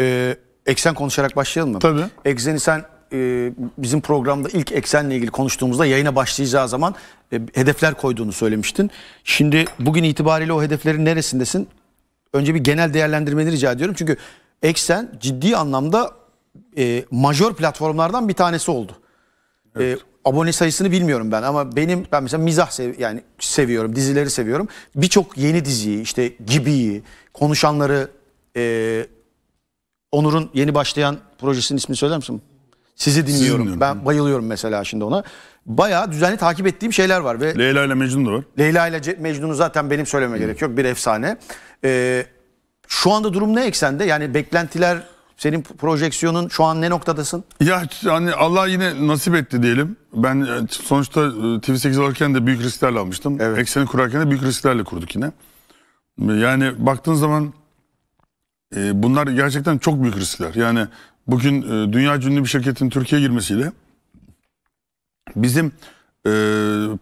e, eksen konuşarak başlayalım mı? Tabii. Ekseni sen e, bizim programda ilk eksenle ilgili konuştuğumuzda yayına başlayacağı zaman e, hedefler koyduğunu söylemiştin. Şimdi bugün itibariyle o hedeflerin neresindesin? Önce bir genel değerlendirmeni rica ediyorum. Çünkü eksen ciddi anlamda e, majör platformlardan bir tanesi oldu. E, evet. E, abone sayısını bilmiyorum ben ama benim ben mesela mizah sev, yani seviyorum, dizileri seviyorum. Birçok yeni diziyi işte Gibi'yi, konuşanları e, Onur'un yeni başlayan projesinin ismini söyler misin? Sizi dinliyorum. dinliyorum. Ben bayılıyorum mesela şimdi ona. Bayağı düzenli takip ettiğim şeyler var. ve Leyla ile Mecnun da var. Leyla ile Mecnun'u zaten benim söyleme hmm. gerek yok. Bir efsane. Ee, şu anda durum ne eksende? Yani beklentiler, senin projeksiyonun şu an ne noktadasın? Ya hani Allah yine nasip etti diyelim. Ben e, sonuçta e, TV8 alırken de büyük risklerle almıştım. Evet. Ekseni kurarken de büyük risklerle kurduk yine. Yani baktığın zaman e, bunlar gerçekten çok büyük riskler. Yani bugün e, dünya ünlü bir şirketin Türkiye girmesiyle bizim e,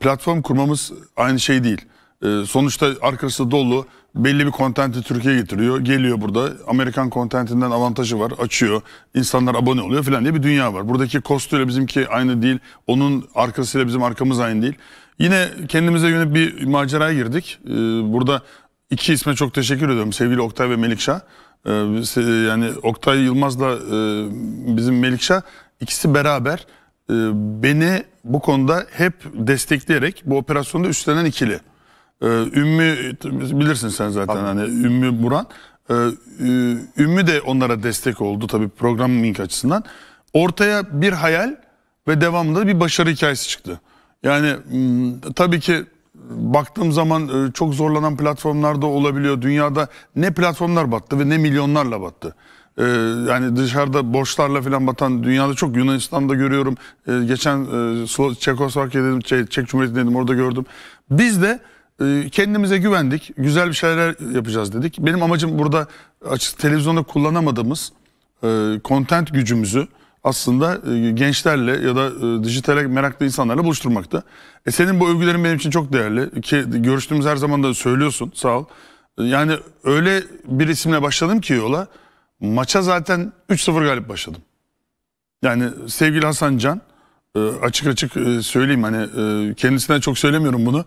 platform kurmamız aynı şey değil. E, sonuçta arkası dolu belli bir kontenti Türkiye'ye getiriyor. Geliyor burada Amerikan kontentinden avantajı var açıyor. insanlar abone oluyor falan diye bir dünya var. Buradaki ile bizimki aynı değil. Onun arkasıyla bizim arkamız aynı değil. Yine kendimize yönelik bir maceraya girdik. Ee, burada iki isme çok teşekkür ediyorum. Sevgili Oktay ve Melikşah. Ee, e, yani Oktay Yılmaz'la e, bizim Melikşah ikisi beraber e, beni bu konuda hep destekleyerek bu operasyonda üstlenen ikili. Ee, Ümmü bilirsin sen zaten Tabii. hani Ümmü Buran. Ee, Ümmü de onlara destek oldu tabii programming açısından. Ortaya bir hayal ve devamında bir başarı hikayesi çıktı. Yani tabii ki baktığım zaman e, çok zorlanan platformlar da olabiliyor. Dünyada ne platformlar battı ve ne milyonlarla battı. E, yani dışarıda borçlarla falan batan dünyada çok Yunanistan'da görüyorum. E, geçen e, Çekoslovakya dedim, şey, Çek Cumhuriyeti dedim orada gördüm. Biz de kendimize güvendik. Güzel bir şeyler yapacağız dedik. Benim amacım burada açık televizyonda kullanamadığımız content gücümüzü aslında e, gençlerle ya da e, dijitale meraklı insanlarla buluşturmakta. E senin bu övgülerin benim için çok değerli. Ki görüştüğümüz her zaman da söylüyorsun sağ ol. E, yani öyle bir isimle başladım ki yola. Maça zaten 3-0 galip başladım. Yani sevgili Hasan Can e, açık açık söyleyeyim hani kendisine çok söylemiyorum bunu.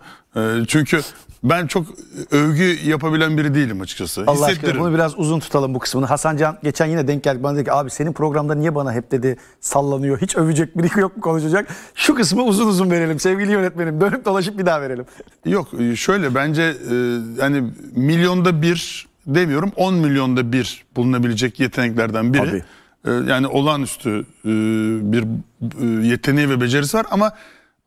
Çünkü ben çok övgü yapabilen biri değilim açıkçası. Allah aşkına bunu biraz uzun tutalım bu kısmını. Hasan Can geçen yine denk geldi bana dedi ki abi senin programda niye bana hep dedi sallanıyor. Hiç övecek biri yok mu konuşacak? Şu kısmı uzun uzun verelim sevgili yönetmenim. Dönüp dolaşıp bir daha verelim. Yok e, şöyle bence e, hani milyonda bir demiyorum 10 milyonda bir bulunabilecek yeteneklerden biri. Abi. E, yani olağanüstü bir yeteneği ve becerisi var ama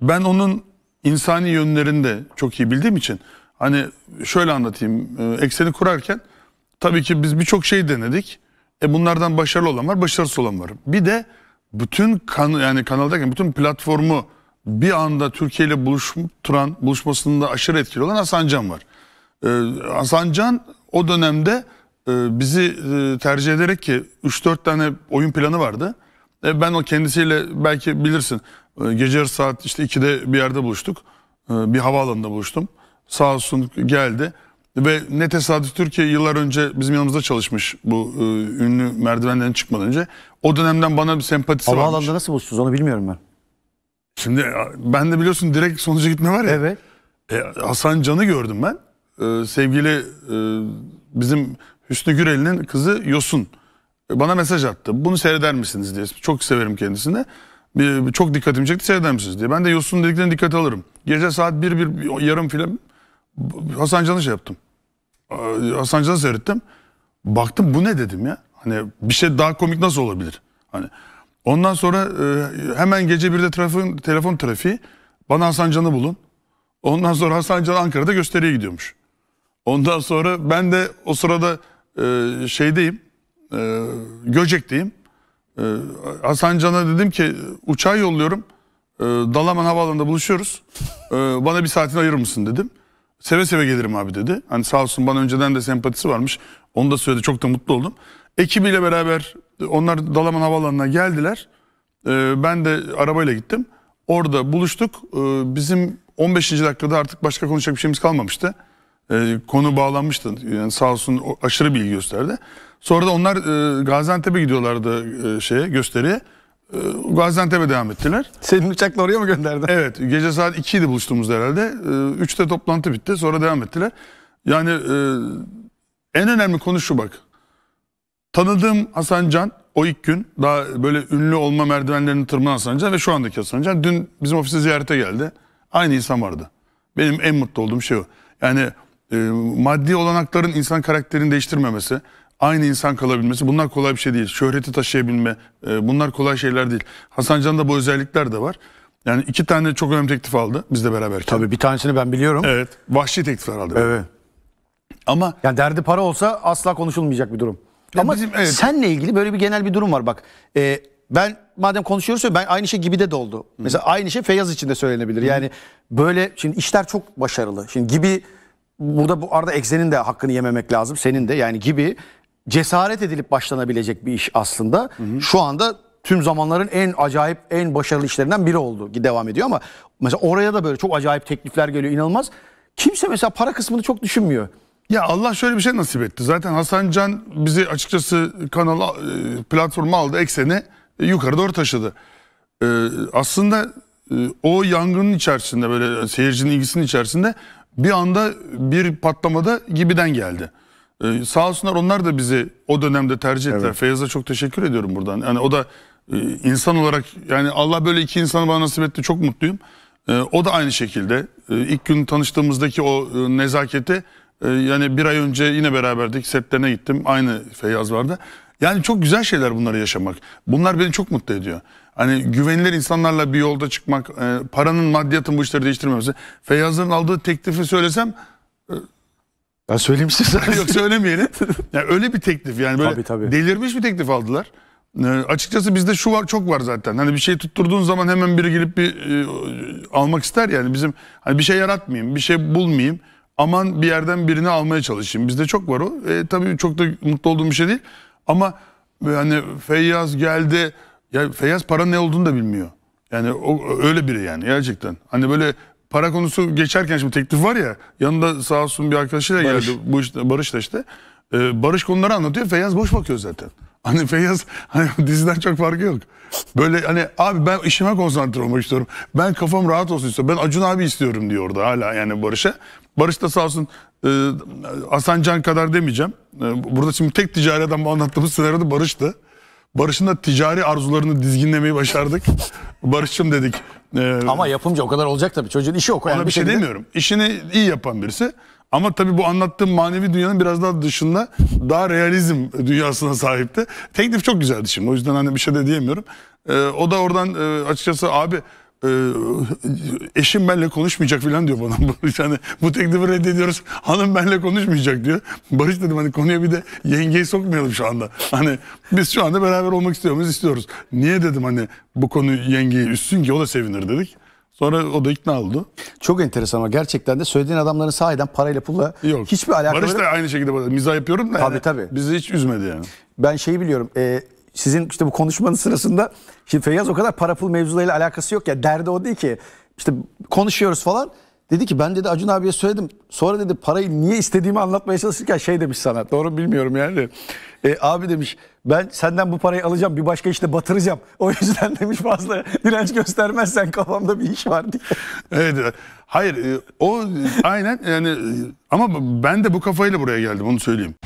ben onun insani yönlerinde çok iyi bildiğim için Hani şöyle anlatayım. E, ekseni kurarken tabii ki biz birçok şey denedik. E bunlardan başarılı olan var, başarısız olan var. Bir de bütün kan yani kanaldaki bütün platformu bir anda Türkiye ile buluşturan buluşmasında aşırı etkili olan Hasan Can var. Ee, Hasan Can o dönemde e, bizi e, tercih ederek ki 3-4 tane oyun planı vardı. E, ben o kendisiyle belki bilirsin e, gece saat işte 2'de bir yerde buluştuk. E, bir havaalanında buluştum sağ olsun geldi. Ve ne tesadüf Türkiye yıllar önce bizim yanımızda çalışmış bu e, ünlü merdivenden çıkmadan önce. O dönemden bana bir sempatisi varmış. Havaalanında nasıl buluştunuz onu bilmiyorum ben. Şimdi ben de biliyorsun direkt sonuca gitme var ya. Evet. E, Hasan Can'ı gördüm ben. E, sevgili e, bizim Hüsnü Gürel'in kızı Yosun. E, bana mesaj attı. Bunu seyreder misiniz diye. Çok severim kendisini. Bir, e, çok dikkatimi çekti seyreder misiniz diye. Ben de Yosun dediklerini dikkate alırım. Gece saat 1 bir, bir yarım film Hasan Can'ı şey yaptım. Hasan ee, Can'ı seyrettim. Baktım bu ne dedim ya. Hani bir şey daha komik nasıl olabilir? Hani ondan sonra e, hemen gece birde trafik, telefon trafiği bana Hasan Can'ı bulun. Ondan sonra Hasan Can Ankara'da gösteriye gidiyormuş. Ondan sonra ben de o sırada e, şeydeyim. E, Göcek'teyim. E, Hasan Can'a dedim ki uçağı yolluyorum. E, Dalaman Havaalanı'nda buluşuyoruz. E, bana bir saatini ayırır mısın dedim. Seve seve gelirim abi dedi. Hani sağ olsun bana önceden de sempatisi varmış. Onu da söyledi. Çok da mutlu oldum. Ekibiyle beraber onlar Dalaman Havaalanı'na geldiler. Ee, ben de arabayla gittim. Orada buluştuk. Ee, bizim 15. dakikada artık başka konuşacak bir şeyimiz kalmamıştı. Ee, konu bağlanmıştı. Yani sağ olsun aşırı bilgi gösterdi. Sonra da onlar e, Gaziantep'e gidiyorlardı e, şeye gösteriye. Ee, Gaziantep'e devam ettiler. Senin uçakla oraya mı gönderdin? Evet. Gece saat 2'ydi buluştuğumuzda herhalde. 3'te ee, toplantı bitti. Sonra devam ettiler. Yani e, en önemli konu şu bak. Tanıdığım Hasan Can o ilk gün daha böyle ünlü olma merdivenlerini tırmanan Hasan Can ve şu andaki Hasan Can dün bizim ofise ziyarete geldi. Aynı insan vardı. Benim en mutlu olduğum şey o. Yani e, maddi olanakların insan karakterini değiştirmemesi aynı insan kalabilmesi bunlar kolay bir şey değil. Şöhreti taşıyabilme e, bunlar kolay şeyler değil. Hasan Can'da bu özellikler de var. Yani iki tane çok önemli teklif aldı bizle beraber. Tabii bir tanesini ben biliyorum. Evet. Vahşi teklifler aldı. Evet. Ama yani derdi para olsa asla konuşulmayacak bir durum. Ya Ama bizim, evet. senle ilgili böyle bir genel bir durum var bak. E, ben madem konuşuyoruz ben aynı şey gibi de doldu. Hı. Mesela aynı şey Feyyaz için de söylenebilir. Hı. Yani böyle şimdi işler çok başarılı. Şimdi gibi burada bu arada Ekzen'in de hakkını yememek lazım. Senin de yani gibi cesaret edilip başlanabilecek bir iş aslında. Hı hı. Şu anda tüm zamanların en acayip, en başarılı işlerinden biri oldu. Devam ediyor ama mesela oraya da böyle çok acayip teklifler geliyor inanılmaz. Kimse mesela para kısmını çok düşünmüyor. Ya Allah şöyle bir şey nasip etti. Zaten Hasan Can bizi açıkçası kanala e, platforma aldı ekseni e, yukarı doğru taşıdı. Ee, aslında e, o yangının içerisinde böyle seyircinin ilgisinin içerisinde bir anda bir patlamada gibiden geldi. Ee, sağ olsunlar onlar da bizi o dönemde tercih ettiler. Evet. Feyyaz'a çok teşekkür ediyorum buradan. Yani o da e, insan olarak yani Allah böyle iki insanı bana nasip etti çok mutluyum. E, o da aynı şekilde e, ilk gün tanıştığımızdaki o e, nezaketi e, yani bir ay önce yine beraberdik setlerine gittim. Aynı Feyyaz vardı. Yani çok güzel şeyler bunları yaşamak. Bunlar beni çok mutlu ediyor. Hani güvenilir insanlarla bir yolda çıkmak, e, paranın maddiyatın bu işleri değiştirmemesi. Feyyaz'ın aldığı teklifi söylesem e, ben söyleyeyim size yok söylemeyelim. Yani öyle bir teklif yani böyle tabii, tabii. delirmiş bir teklif aldılar. E, açıkçası bizde şu var çok var zaten. Hani bir şey tutturduğun zaman hemen biri gelip bir e, almak ister yani bizim hani bir şey yaratmayayım, bir şey bulmayayım. Aman bir yerden birini almaya çalışayım. Bizde çok var o. E, tabii çok da mutlu olduğum bir şey değil. Ama yani Feyyaz geldi. Ya Feyyaz para ne olduğunu da bilmiyor. Yani o, öyle biri yani gerçekten. Hani böyle para konusu geçerken şimdi teklif var ya yanında sağ olsun bir arkadaşıyla Barış. geldi bu işte, Barış da işte. Ee, Barış konuları anlatıyor Feyyaz boş bakıyor zaten. Hani Feyyaz hani diziden çok farkı yok. Böyle hani abi ben işime konsantre olmak istiyorum. Ben kafam rahat olsun istiyorum. Ben Acun abi istiyorum diyor orada hala yani Barış'a. Barış da sağ olsun e, Hasan Can kadar demeyeceğim. E, burada şimdi tek ticari adam anlattığımız senaryoda Barış'tı. Barış'ın da ticari arzularını dizginlemeyi başardık. Barış'cım dedik. Ee, ama yapımcı o kadar olacak tabii. Çocuğun işi yok. Yani bir, bir şey şekilde... demiyorum. İşini iyi yapan birisi. Ama tabii bu anlattığım manevi dünyanın biraz daha dışında daha realizm dünyasına sahipti. Teklif çok güzeldi şimdi. O yüzden hani bir şey de diyemiyorum. Ee, o da oradan e, açıkçası abi e, eşim benle konuşmayacak falan diyor bana. Barış hani bu teklifi reddediyoruz. Hanım benle konuşmayacak diyor. Barış dedim hani konuya bir de yengeyi sokmayalım şu anda. Hani biz şu anda beraber olmak istiyoruz, istiyoruz. Niye dedim hani bu konu yengeyi üstsün ki o da sevinir dedik. Sonra o da ikna oldu. Çok enteresan ama gerçekten de söylediğin adamların sahiden parayla pulla Yok. hiçbir alakaları... Barış da aynı şekilde mizah yapıyorum da tabii, yani tabii. bizi hiç üzmedi yani. Ben şeyi biliyorum. E, sizin işte bu konuşmanın sırasında şimdi Feyyaz o kadar para pul mevzularıyla alakası yok ya derdi o değil ki. işte konuşuyoruz falan. Dedi ki ben dedi Acun abiye söyledim. Sonra dedi parayı niye istediğimi anlatmaya çalışırken şey demiş sana. Doğru bilmiyorum yani. E, abi demiş ben senden bu parayı alacağım bir başka işte batıracağım. O yüzden demiş fazla direnç göstermezsen kafamda bir iş var diye. Evet. Hayır e, o aynen yani e, ama ben de bu kafayla buraya geldim onu söyleyeyim.